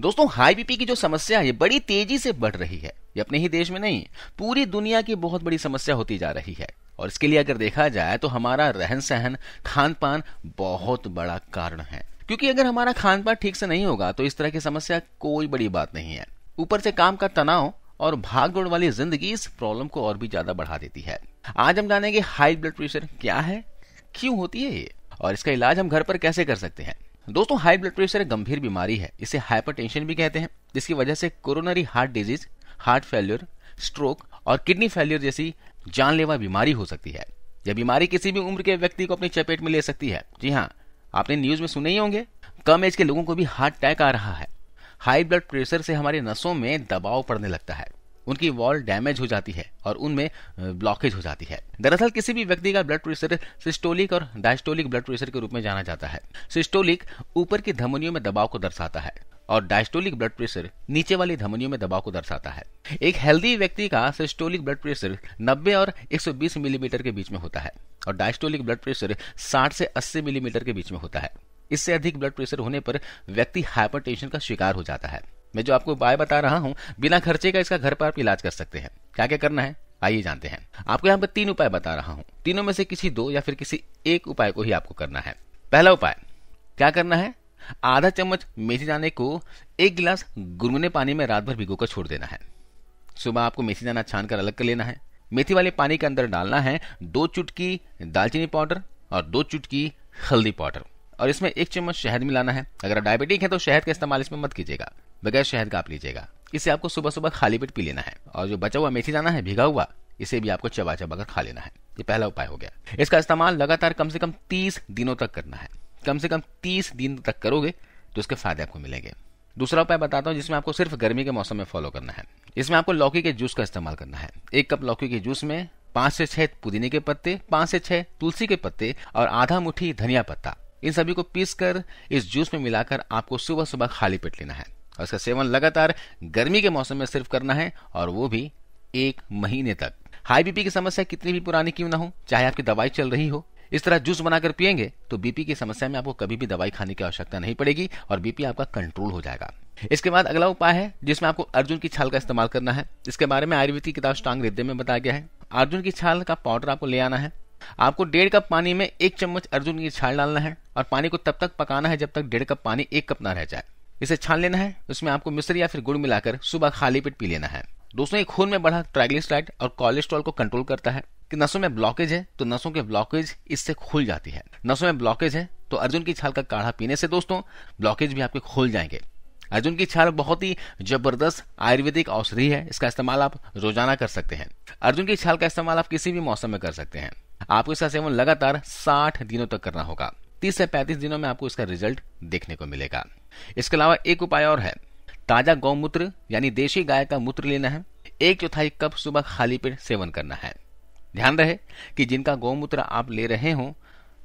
दोस्तों high BP की जो समस्या है बड़ी तेजी से बढ़ रही है ये अपने ही देश में नहीं पूरी दुनिया की बहुत बड़ी समस्या होती जा रही है और इसके लिए अगर देखा जाए तो हमारा रहन सहन खान पान बहुत बड़ा कारण है क्योंकि अगर हमारा खान पान ठीक से नहीं होगा तो इस तरह की समस्या कोई बड़ी बात नहीं है ऊपर से काम का तनाव और दौड़ वाली जिंदगी इस प्रॉब्लम को और भी ज्यादा बढ़ा देती है आज हम जानेंगे हाई ब्लड प्रेशर क्या है क्यों होती है ये और इसका इलाज हम घर पर कैसे कर सकते हैं दोस्तों हाई ब्लड प्रेशर एक गंभीर बीमारी है इसे हाइपरटेंशन भी कहते हैं जिसकी वजह से coronary heart disease heart failure stroke और किडनी फेल्यूर जैसी जानलेवा बीमारी हो सकती है यह बीमारी किसी भी उम्र के व्यक्ति को अपनी चपेट में ले सकती है जी हाँ आपने न्यूज में सुने ही होंगे कम एज के लोगों को भी हार्ट अटैक आ रहा है हाई ब्लड प्रेशर से हमारे नसों में दबाव पड़ने लगता है उनकी वॉल डैमेज हो जाती है और उनमें ब्लॉकेज हो जाती है दरअसल किसी भी व्यक्ति का ब्लड प्रेशर सिस्टोलिक और डायस्टोलिक ब्लड प्रेशर के रूप में जाना जाता है सिस्टोलिक ऊपर की धमनियों में दबाव को दर्शाता है और डायस्टोलिक ब्लड प्रेशर नीचे वाली धमनियों में दबाव को दर्शाता है एक हेल्दी व्यक्ति का सिस्टोलिक ब्लड प्रेशर 90 और 120 मिलीमीटर के बीच में होता है और डायस्टोलिक ब्लड प्रेशर 60 से 80 मिलीमीटर के बीच में होता है इससे अधिक ब्लड प्रेशर होने पर व्यक्ति हाइपरटेंशन का शिकार हो जाता है मैं जो आपको उपाय बता रहा हूँ बिना खर्चे का इसका घर पर आप इलाज कर सकते हैं क्या क्या करना है आइए जानते हैं आपको यहाँ पर तीन उपाय बता रहा हूँ तीनों में से किसी दो या फिर किसी एक उपाय को ही आपको करना है पहला उपाय क्या करना है आधा चम्मच मेथी दाने को एक गिलास गुनगुने पानी में रात भर कर छोड़ देना है सुबह आपको मेथी दाना छान कर अलग कर लेना है मेथी वाले पानी के अंदर डालना है दो चुटकी दालचीनी पाउडर और दो चुटकी हल्दी पाउडर और इसमें एक चम्मच शहद मिलाना है अगर आप डायबिटिक है तो शहद का इस्तेमाल इसमें मत कीजिएगा बगैर शहद का आप लीजिएगा इसे आपको सुबह सुबह खाली पेट पी लेना है और जो बचा हुआ मेथी दाना है भिगा हुआ इसे भी आपको चबा चबा कर खा लेना है ये पहला उपाय हो गया इसका इस्तेमाल लगातार कम से कम तीस दिनों तक करना है कम से कम तीस दिन तक करोगे तो इसके फायदे आपको मिलेंगे दूसरा उपाय बताता हूँ जिसमें आपको सिर्फ गर्मी के मौसम में फॉलो करना है इसमें आपको लौकी के जूस का इस्तेमाल करना है एक कप लौकी के जूस में पांच से छह पुदीने के पत्ते पांच से छह तुलसी के पत्ते और आधा मुठी धनिया पत्ता इन सभी को पीस कर इस जूस में मिलाकर आपको सुबह सुबह खाली पेट लेना है और इसका सेवन लगातार गर्मी के मौसम में सिर्फ करना है और वो भी एक महीने तक हाई बीपी की समस्या कितनी भी पुरानी क्यों ना हो चाहे आपकी दवाई चल रही हो इस तरह जूस बनाकर पियेंगे तो बीपी की समस्या में आपको कभी भी दवाई खाने की आवश्यकता नहीं पड़ेगी और बीपी आपका कंट्रोल हो जाएगा इसके बाद अगला उपाय है जिसमें आपको अर्जुन की छाल का इस्तेमाल करना है इसके बारे में आयुर्वेद की किताब स्ट्रांग रेद्य में बताया गया है अर्जुन की छाल का पाउडर आपको ले आना है आपको डेढ़ कप पानी में एक चम्मच अर्जुन की छाल डालना है और पानी को तब तक पकाना है जब तक डेढ़ कप पानी एक कप ना रह जाए इसे छान लेना है उसमें आपको मिश्र या फिर गुड़ मिलाकर सुबह खाली पेट पी लेना है दोस्तों ये खून में बढ़ा ट्राइग्लिसराइड और कोलेस्ट्रॉल को कंट्रोल करता है कि नसों में ब्लॉकेज है तो नसों के ब्लॉकेज इससे खुल जाती है नसों में ब्लॉकेज है तो अर्जुन की छाल का काढ़ा पीने से दोस्तों ब्लॉकेज भी आपके खुल जाएंगे अर्जुन की छाल बहुत ही जबरदस्त आयुर्वेदिक औषधि है इसका इस्तेमाल आप रोजाना कर सकते हैं अर्जुन की छाल का इस्तेमाल आप किसी भी मौसम में कर सकते हैं आपको इसका सेवन लगातार 60 दिनों तक करना होगा 30 से 35 दिनों में आपको इसका रिजल्ट देखने को मिलेगा इसके अलावा एक उपाय और है ताजा गौमूत्र यानी देशी गाय का मूत्र लेना है एक चौथाई कप सुबह खाली पेट सेवन करना है ध्यान रहे कि जिनका गौमूत्र आप ले रहे हो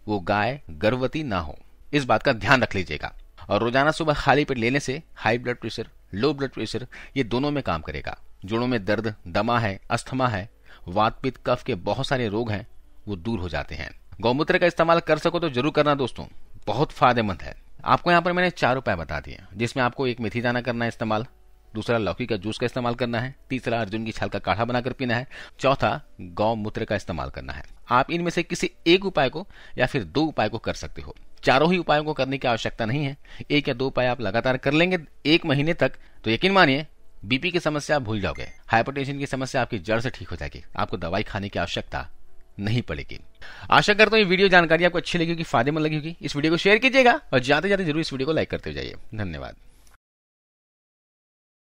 वो गाय गर्भवती ना हो इस बात का ध्यान रख लीजिएगा और रोजाना सुबह खाली पेट लेने से high blood pressure low blood pressure ये दोनों में काम करेगा जोड़ों में दर्द दमा है अस्थमा है वातपित कफ के बहुत सारे रोग हैं वो दूर हो जाते हैं गौमूत्र का इस्तेमाल कर सको तो जरूर करना दोस्तों बहुत फायदेमंद है आपको यहाँ पर मैंने चार उपाय बता दिए जिसमें आपको एक मेथी दाना करना है इस्तेमाल दूसरा लौकी का जूस का इस्तेमाल करना है तीसरा अर्जुन की छाल का काढ़ा बनाकर पीना है चौथा गौमूत्र का इस्तेमाल करना है आप इनमें से किसी एक उपाय को या फिर दो उपाय को कर सकते हो चारों ही उपायों को करने की आवश्यकता नहीं है एक या दो उपाय आप लगातार कर लेंगे एक महीने तक तो यकीन मानिए बीपी की समस्या आप भूल जाओगे हाइपरटेंशन की समस्या आपकी जड़ से ठीक हो जाएगी आपको दवाई खाने की आवश्यकता नहीं पड़ेगी आशा करता हूँ ये वीडियो जानकारी आपको अच्छी लगी होगी फायदेमंद लगी होगी इस वीडियो को शेयर कीजिएगा और जाते जाते जरूर इस वीडियो को लाइक करते हो जाइए धन्यवाद